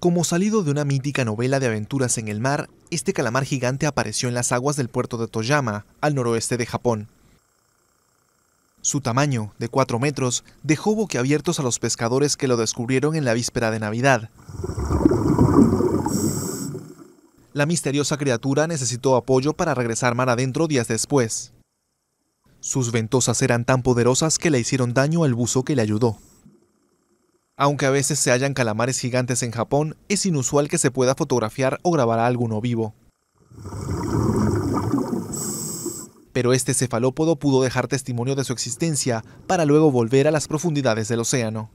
Como salido de una mítica novela de aventuras en el mar, este calamar gigante apareció en las aguas del puerto de Toyama, al noroeste de Japón. Su tamaño, de 4 metros, dejó boquiabiertos a los pescadores que lo descubrieron en la víspera de Navidad. La misteriosa criatura necesitó apoyo para regresar mar adentro días después. Sus ventosas eran tan poderosas que le hicieron daño al buzo que le ayudó. Aunque a veces se hallan calamares gigantes en Japón, es inusual que se pueda fotografiar o grabar a alguno vivo. Pero este cefalópodo pudo dejar testimonio de su existencia para luego volver a las profundidades del océano.